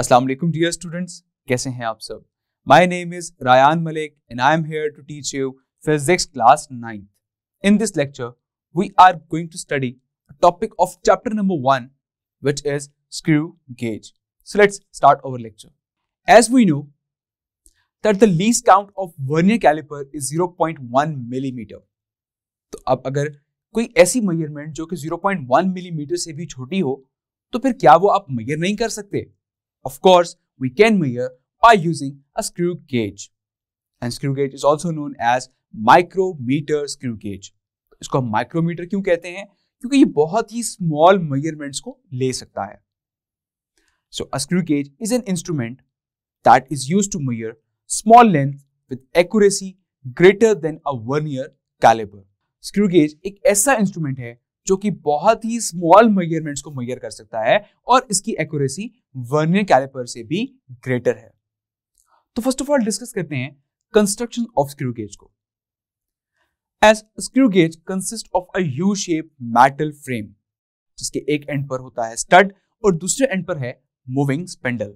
अस्सलाम वालेकुम dear students कैसे हैं आप सब my name is Rayan Malik and I am here to teach you physics class 9th. In this lecture, we are going to study a topic of chapter number 1, which is screw gauge. So let's start our lecture. As we know that the least count of vernier caliper is 0.1 millimeter. तो अब अगर कोई ऐसी measurement जो कि 0.1 millimetre mm से भी छोटी हो तो फिर क्या वो आप मेजर नहीं कर सकते Of course, we can measure by using a screw gauge. And screw gauge is also known as micrometer screw gauge. इसको हम माइक्रोमीटर क्यों कहते हैं क्योंकि ये बहुत ही स्मॉल मेजरमेंट्स को ले सकता है so a screw gauge is an instrument that is use to measure small length with accuracy greater than a vernier caliber screw gauge एक ऐसा इंस्ट्रूमेंट है जो कि बहुत ही स्मॉल मेजरमेंट्स को मैयर कर सकता है और इसकी एक्यूरेसी वर्नियर कैलिपर से भी ग्रेटर है तो फर्स्ट ऑफ ऑल डिस्कस करते हैं कंस्ट्रक्शन ऑफ स्क्रू गेज को as screw gauge consist of a U shape metal frame जिसके एक एंड पर होता है स्टड और दूसरे एंड पर है मूविंग स्पेंडल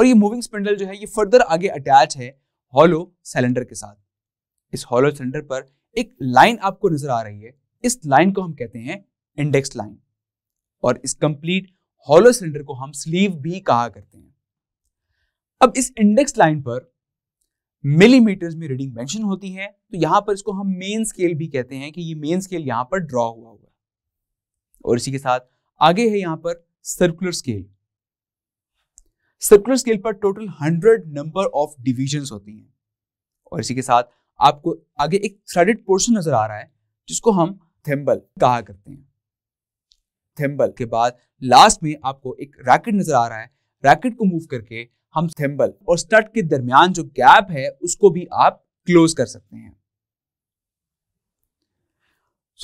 और ये मूविंग स्पेंडल जो है ये फर्दर आगे अटैच है हॉलो सिलेंडर के साथ इस हॉलो सिलेंडर पर एक लाइन आपको नजर आ रही है इस लाइन को हम कहते हैं इंडेक्स लाइन और इस कंप्लीट हॉलो सिलेंडर को हम स्लीव भी कहा करते हैं अब इस इंडेक्स लाइन पर मिलीमीटर में रीडिंग मेंशन होती है तो यहां पर इसको हम मेन स्केल भी कहते हैं कि ये मेन स्केल यहां पर ड्रॉ हुआ हुआ और इसी के साथ आगे है यहां पर सर्कुलर स्केल सर्कुलर स्केल पर total hundred number of division होती हैं और इसी के साथ आपको आगे एक थ्रेडेड पोर्शन नजर आ रहा है जिसको हम थेम्बल कहा करते हैं थेम्बल के बाद लास्ट में आपको एक रैकेट नजर आ रहा है रैकेट को मूव करके हम थेम्बल और स्टड के दरमियान जो गैप है उसको भी आप क्लोज कर सकते हैं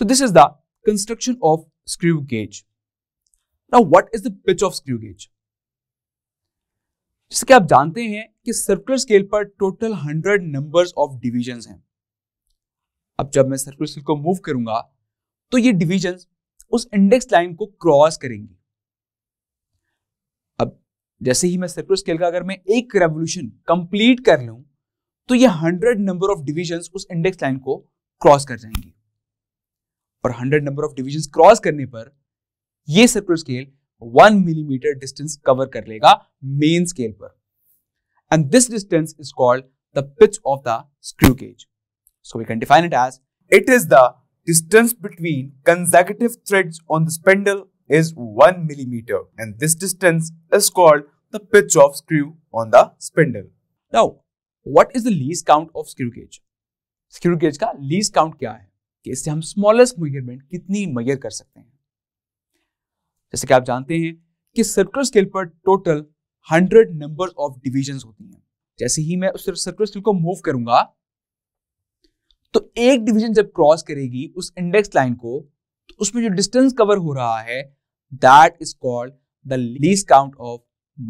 so this is the construction of screw gauge now what is the pitch of screw gauge जैसे कि आप जानते हैं कि सर्कुलर स्केल पर total hundred numbers of division हैं अब जब मैं सर्कुलर स्केल को मूव करूंगा तो ये डिविजन उस इंडेक्स लाइन को क्रॉस करेंगे अब जैसे ही मैं सर्कुलर स्केल का अगर मैं एक रेवोल्यूशन कंप्लीट कर लू तो ये हंड्रेड नंबर ऑफ डिविजन उस इंडेक्स लाइन को क्रॉस कर जाएंगे और hundred number of division cross करने पर यह circular scale one millimetre distance cover कर लेगा मेन स्केल पर and this distance is called the pitch of the screw gauge so we can define it as it is the distance between consecutive threads on the spindle is 1 mm and this distance is called the pitch of screw on the spindle. Now, what is the least count of screw gauge? Screw gauge ka least count kya hai? कि isse hum smallest measurement kitni measure kar sakte हैं Jaise ki aap जानते हैं ki circular scale पर total 100 numbers of divisions hoti हैं Jaise hi मैं us circular scale ko move karunga, तो एक division जब क्रॉस करेगी उस इंडेक्स लाइन को तो उसमें जो डिस्टेंस कवर हो रहा है that is called the least count of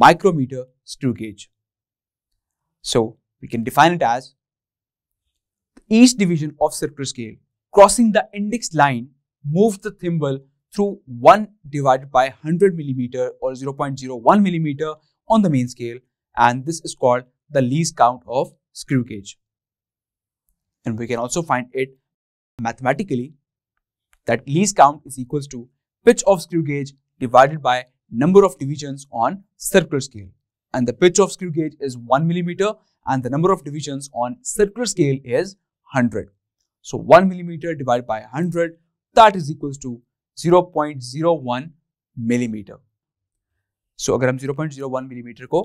micrometer screw gauge so we can define it as each division of circular scale crossing the index line move the thimble through one divide by hundred millimetre और zero point zero one millimetre on the main scale and this is called the least count of screw gauge and we can also find it mathematically that least count is equals to pitch of screw gauge divided by number of divisions on circular scale. And the pitch of screw gauge is 1 millimeter and the number of divisions on circular scale is 100. So 1 millimeter divided by 100 that is equals to 0.01 millimeter. so, a gram 0.01 millimeter mm को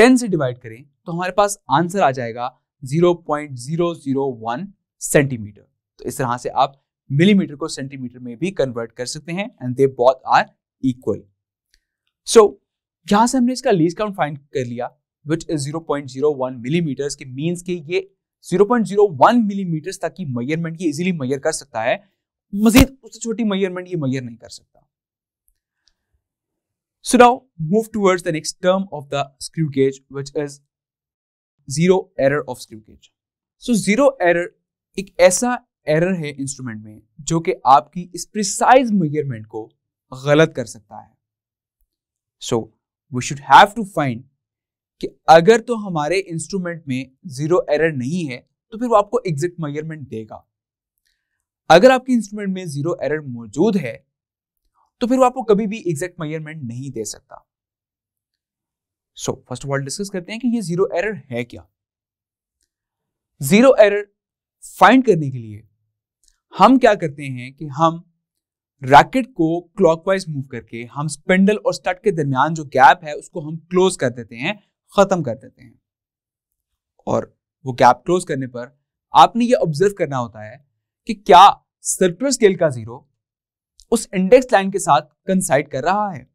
10 से divide करें तो हमारे पास answer आ जाएगा 0.001 centimetre तो इस तरह से आप मिलीमीटर को सेंटीमीटर में भी कन्वर्ट कर सकते हैं and they both are equal so यहां से हमने इसका लीज काउंट फाइंड कर लिया विच इज 0.01 मिलीमीटर के मीन्स के ये 0.01 मिलीमीटर तक की मेजरमेंट ये इजीली मेजर कर सकता है मजीद उससे छोटी मेजरमेंट ये मेजर नहीं कर सकता So now move towards the next term of the screw gauge, which is zero error of screw gauge so zero error एक ऐसा एरर है इंस्ट्रूमेंट में जो कि आपकी इस प्रिसाइज मेजरमेंट को गलत कर सकता है so we should have to find कि अगर तो हमारे इंस्ट्रूमेंट में जीरो एरर नहीं है तो फिर वो आपको एग्जैक्ट मेजरमेंट देगा अगर आपके इंस्ट्रूमेंट में जीरो एरर मौजूद है तो फिर वो आपको कभी भी एग्जैक्ट मेजरमेंट नहीं दे सकता सो फर्स्ट ऑफ ऑल डिस्कस करते हैं कि ये जीरो एरर है क्या जीरो एरर फाइंड करने के लिए हम क्या करते हैं कि हम रैकेट को क्लॉकवाइज मूव करके हम स्पेंडल और स्टड के दरमियान जो गैप है उसको हम क्लोज कर देते हैं खत्म कर देते हैं और वो गैप क्लोज करने पर आपने ये ऑब्जर्व करना होता है कि क्या सर्कुलर स्केल का जीरो उस इंडेक्स लाइन के साथ कंसाइड कर रहा है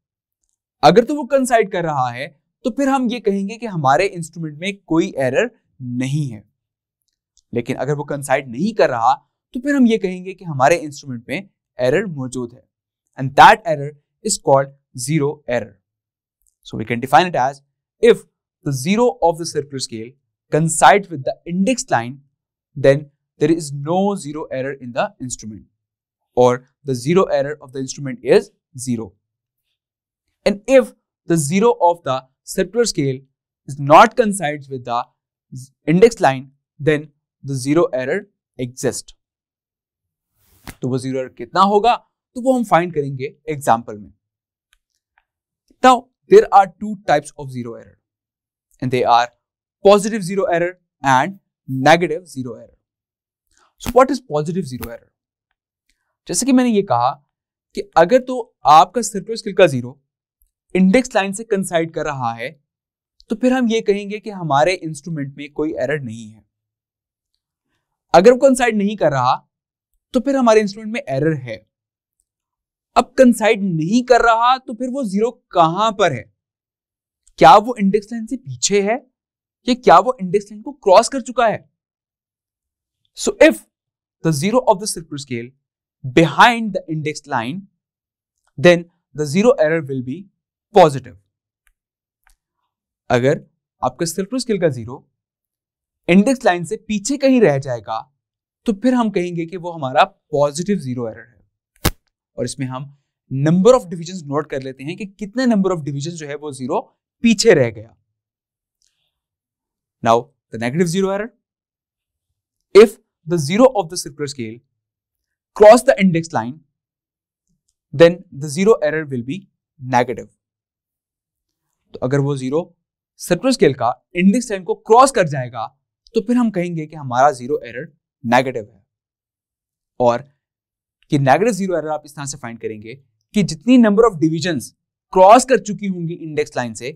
अगर तो वो कंसाइड कर रहा है तो फिर हम ये कहेंगे कि हमारे इंस्ट्रूमेंट में कोई एरर नहीं है लेकिन अगर वो कंसाइड नहीं कर रहा तो फिर हम ये कहेंगे कि हमारे इंस्ट्रूमेंट में एरर मौजूद है and that error is called zero error so we can define it as if the zero of the circular scale coincide with the index line then there is no zero error in the instrument और the zero error of the instrument is zero and if the zero of the Septuor scale is not coincides with the index line, then the zero error exists. तो वो zero error कितना होगा तो वो हम find करेंगे example में now there are two types of zero error and they are positive zero error and negative zero error so what is positive zero error जैसे कि मैंने ये कहा कि अगर तो आपका सर्कुलर स्किल का जीरो इंडेक्स लाइन से कंसाइड कर रहा है तो फिर हम ये कहेंगे कि हमारे इंस्ट्रूमेंट में कोई एरर नहीं है अगर वो कंसाइड नहीं कर रहा तो फिर हमारे इंस्ट्रूमेंट में एरर है अब कंसाइड नहीं कर रहा तो फिर वो जीरो कहां पर है क्या वो इंडेक्स लाइन से पीछे है या क्या वो इंडेक्स लाइन को क्रॉस कर चुका है so if the zero of the circular scale behind the index line then the zero error will be positive अगर आपका सेल्फ टू स्किल का जीरो इंडेक्स लाइन से पीछे कहीं रह जाएगा तो फिर हम कहेंगे कि वो हमारा पॉजिटिव जीरो एरर है और इसमें हम नंबर ऑफ डिविजन नोट कर लेते हैं कि कितने नंबर ऑफ डिविजन जो है वो जीरो पीछे रह गया now the negative zero error if the zero of the circular scale cross the index line then the zero error will be negative तो अगर वो जीरो सर्कुलर स्केल का इंडेक्स टाइम को क्रॉस कर जाएगा तो फिर हम कहेंगे कि हमारा जीरो एरर नेगेटिव है और कि नेगेटिव जीरो एरर आप इस तरह से फाइंड करेंगे कि जितनी नंबर ऑफ डिविजन क्रॉस कर चुकी होंगी इंडेक्स लाइन से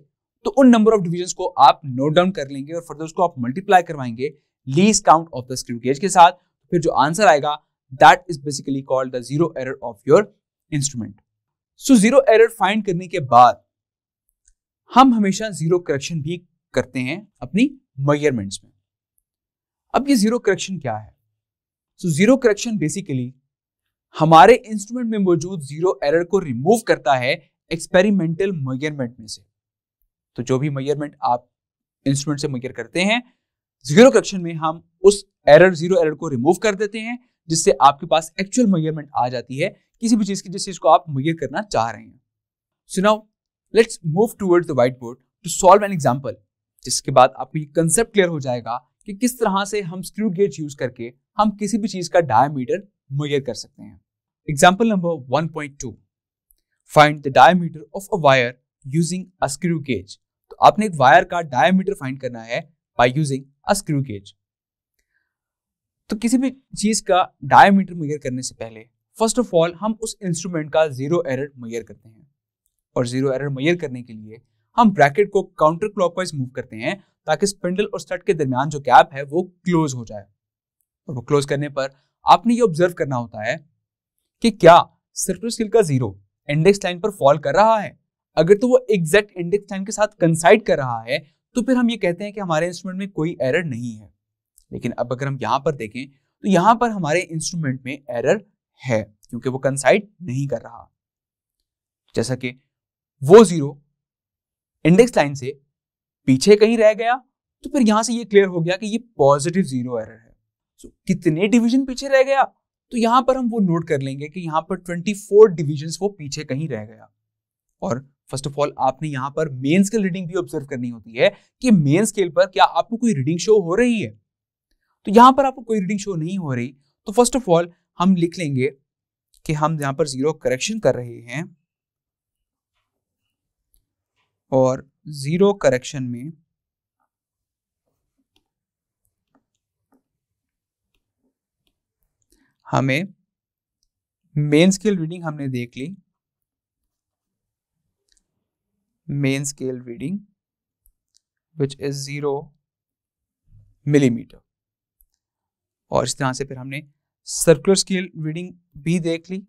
तो उन नंबर ऑफ डिविजन को आप नोट डाउन कर लेंगे और फर्दर उसको आप मल्टीप्लाई करवाएंगे least count of the screw gauge के साथ फिर जो आंसर आएगा that is basically called the zero error of your instrument so zero error find करने के बाद हम हमेशा जीरो करेक्शन भी करते हैं अपनी मयरमेंट्स में अब ये जीरो करेक्शन क्या है सो जीरो करेक्शन बेसिकली हमारे इंस्ट्रूमेंट में मौजूद जीरो एरर को रिमूव करता है एक्सपेरिमेंटल मयरमेंट में से तो जो भी मयरमेंट आप इंस्ट्रूमेंट से मयर करते हैं जीरो करेक्शन में हम उस एरर जीरो एरर को रिमूव कर देते हैं जिससे आपके पास एक्चुअल मयरमेंट आ जाती है किसी भी चीज की जिस चीज को आप मयर करना चाह रहे हैं सुनाओ let's move toward the white board to solve an example जिसके बाद आपको ये कंसेप्ट क्लियर हो जाएगा कि किस तरह से हम स्क्रू गेज यूज करके हम किसी भी चीज का डायमीटर मुयर कर सकते हैं example number 1.2 find the diameter of a wire using a screw gauge तो आपने एक वायर का डायमीटर फाइंड करना है by using a screw gauge तो किसी भी चीज का डायमीटर मुयर करने से पहले फर्स्ट ऑफ ऑल हम उस इंस्ट्रूमेंट का जीरो एरर मुयर करते हैं और जीरो एरर मैयर करने के लिए हम ब्रैकेट को काउंटर क्लॉकवाइज मूव करते हैं ताकि स्पिंडल और स्टड के दरमियान जो गैप है वो क्लोज हो जाए और वो क्लोज करने पर आपने ये ऑब्जर्व करना होता है कि क्या सर्कुलर स्केल का जीरो इंडेक्स लाइन पर फॉल कर रहा है अगर तो वो एग्जैक्ट इंडेक्स लाइन के साथ कंसाइड कर रहा है तो फिर हम ये कहते हैं कि हमारे इंस्ट्रूमेंट में कोई एरर नहीं है लेकिन अब अगर हम यहां पर देखें तो यहां पर हमारे इंस्ट्रूमेंट में एरर है क्योंकि वो कंसाइड नहीं कर रहा जैसा कि वो जीरो इंडेक्स लाइन से पीछे कहीं रह गया तो फिर यहां से ये क्लियर हो गया कि ये पॉजिटिव जीरो एरर है सो so, कितने डिवीजन पीछे रह गया तो यहां पर हम वो नोट कर लेंगे कि यहां पर 24 डिविजन वो पीछे कहीं रह गया और फर्स्ट ऑफ ऑल आपने यहां पर मेन स्केल रीडिंग भी ऑब्जर्व करनी होती है कि मेन स्केल पर क्या आपको कोई रीडिंग शो हो रही है तो यहां पर आपको कोई रीडिंग शो नहीं हो रही तो फर्स्ट ऑफ ऑल हम लिख लेंगे कि हम यहाँ पर जीरो करेक्शन कर रहे हैं और ज़ीरो करेक्शन में हमें मेन स्केल रीडिंग हमने देख ली main scale reading which is zero millimetre और इस तरह से फिर हमने सर्कुलर स्केल रीडिंग भी देख ली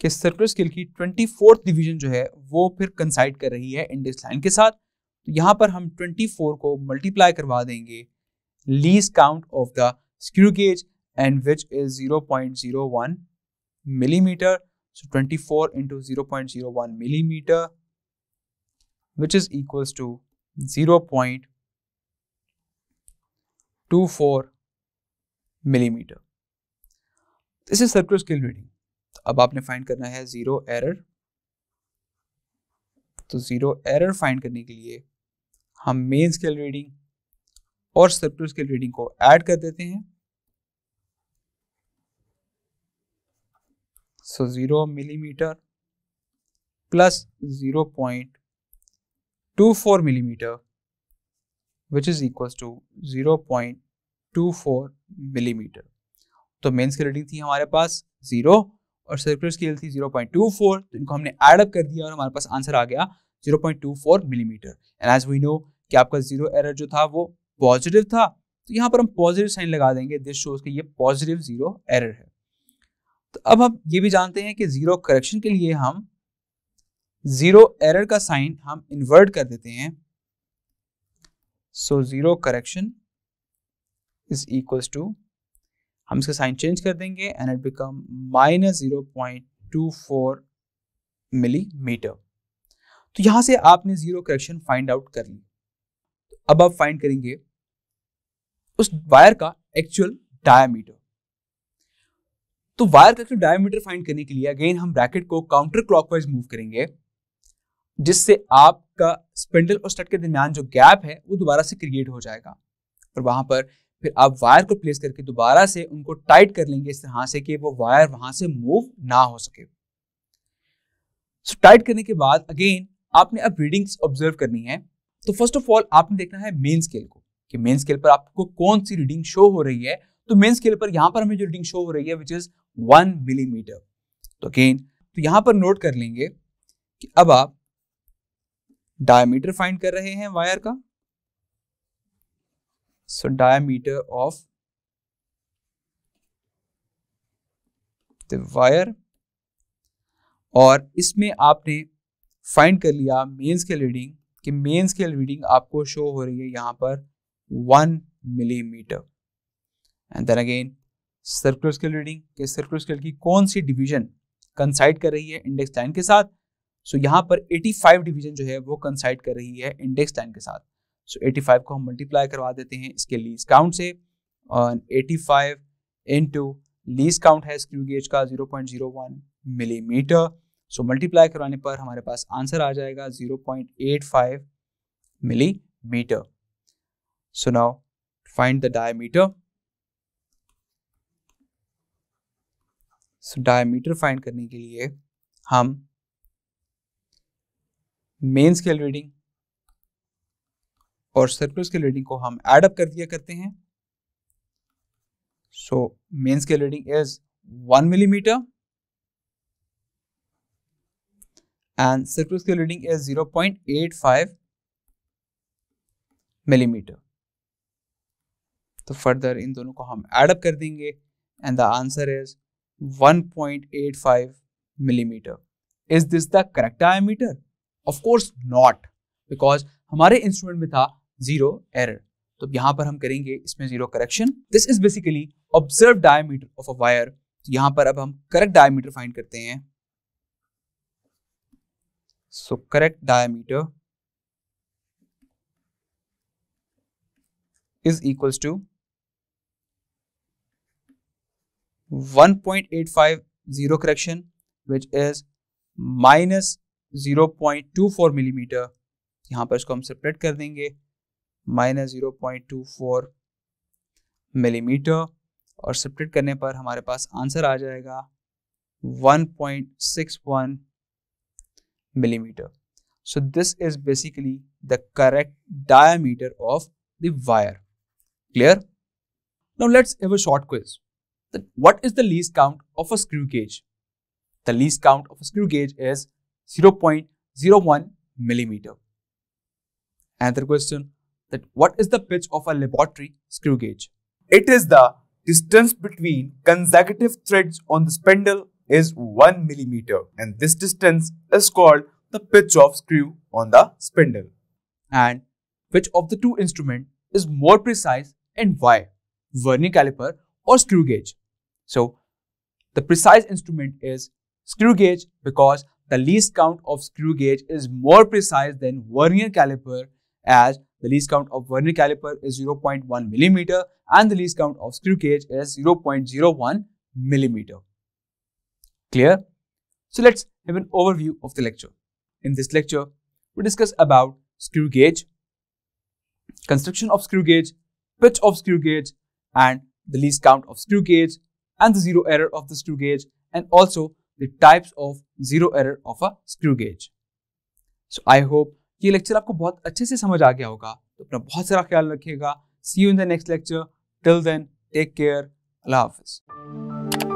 कि सर्कुलर स्केल की ट्वेंटी फोर्थ डिवीजन जो है वो फिर कंसाइड कर रही है इंडेक्स लाइन के साथ तो यहाँ पर हम ट्वेंटी फोर को मल्टीप्लाई करवा देंगे least count of the screw gauge and which is zero point zero one millimetre so 24 into 0.01 millimeter which is equals to 0.24 millimetre this is circular scale reading अब आपने फाइंड करना है zero error तो zero error find करने के लिए हम main scale reading और सर्कुलर स्केल रीडिंग को ऐड कर देते हैं so zero millimetre plus zero point two four millimetre which is equal to zero point two four millimetre तो मेन स्केल रीडिंग थी हमारे पास ज़ीरो और सर्कुलर स्केल थी 0.24 तो इनको हमने एड अप कर दिया और हमारे पास आंसर आ गया 0.24 millimetre and as we know कि आपका जीरो एरर जो था वो पॉजिटिव था तो यहाँ पर हम पॉजिटिव साइन लगा देंगे दिस शोज कि ये पॉजिटिव जीरो एरर है तो अब हम ये भी जानते हैं कि जीरो करेक्शन के लिए हम जीरो एरर का साइन हम इन्वर्ट कर देते हैं so zero correction is equals to हम इसका साइन चेंज कर देंगे and it become minus zero point two four millimetre तो यहां से आपने जीरो करेक्शन फाइंड आउट कर ली अब आप फाइंड करेंगे उस वायर का एक्चुअल डायमीटर तो वायर का एक्चुअल डायमीटर फाइंड करने के लिए अगेन हम ब्रैकेट को काउंटर क्लॉकवाइज मूव करेंगे जिससे आपका स्पिंडल और स्टड के दरमियान जो गैप है वो दोबारा से क्रिएट हो जाएगा और वहां पर फिर आप वायर को प्लेस करके दोबारा से उनको टाइट कर लेंगे इस तरह से कि वो वायर वहां से मूव ना हो सके सो टाइट करने के बाद अगेन आपने अब रीडिंग्स ऑब्जर्व करनी है तो फर्स्ट ऑफ ऑल आपने देखना है मेन स्केल को कि मेन स्केल पर आपको कौन सी रीडिंग शो हो रही है तो मेन स्केल पर यहां पर हमें जो रीडिंग शो हो रही है विच इज वन मिलीमीटर तो अगेन तो यहां पर नोट कर लेंगे कि अब आप डायमीटर फाइंड कर रहे हैं वायर का so diameter of the wire और इसमें आपने फाइंड कर लिया मेन स्केल रीडिंग कि मेन स्केल रीडिंग आपको शो हो रही है यहाँ पर one millimetre and then again circular scale reading के सर्कुलर स्केल की कौन सी डिवीजन कंसाइड कर रही है इंडेक्स लाइन के साथ सो so यहां पर 85 डिवीजन जो है वो कंसाइड कर रही है इंडेक्स लाइन के साथ सो एटी फाइव को हम मल्टीप्लाई करवा देते हैं इसके लीज काउंट से और eighty five into least count है स्क्रू गेज का वन मिलीमीटर सो मल्टीप्लाई करवाने पर हमारे पास आंसर आ जाएगा zero point eight five millimetre so now find the diameter so diameter find करने के लिए हम मेन स्केल रीडिंग और सर्कुलर स्केल रीडिंग को हम एड अप कर दिया करते हैं so main scale reading is one millimetre reading is zero point eight five millimetre तो फर्दर इन दोनों को हम एड अप कर देंगे and the answer is 1.85 millimetre is this the correct diameter of course not because हमारे instrument में था जीरो एरर तो यहां पर हम करेंगे इसमें zero correction this is basically observe diameter of a wire तो यहाँ पर अब हम करेक्ट डायमीटर फाइंड करते हैं so correct diameter is equals to 1.850 correction which is minus 0.24 millimetre यहां पर इसको हम सेपरेट कर देंगे Minus 0.24 millimeter, point two four millimetre और सब्ट्रैक्ट करने 1.61 millimeter. So this is basically the correct diameter of the wire. Clear? Now let's have a short quiz. What is the least count of a screw gauge? The least count of a screw gauge is 0.01 millimeter. Another question, that what is the pitch of a laboratory screw gauge? It is the distance between consecutive threads on the spindle is 1 millimeter and this distance is called the pitch of screw on the spindle. And which of the two instruments is more precise and why? Vernier caliper or screw gauge? So the precise instrument is screw gauge because the least count of screw gauge is more precise than vernier caliper as the least count of vernier caliper is 0.1 millimeter and the least count of screw gauge is 0.01 millimeter. Clear? So let's have an overview of the lecture. In this lecture, we discuss about screw gauge, construction of screw gauge, pitch of screw gauge, and the least count of screw gauge, and the zero error of the screw gauge, and also the types of zero error of a screw gauge. So I hope ये lecture आपको बहुत अच्छे से समझ आ गया होगा तो अपना बहुत सारा ख्याल रखिएगा see you in the next lecture till then take care अल्लाह हाफिज़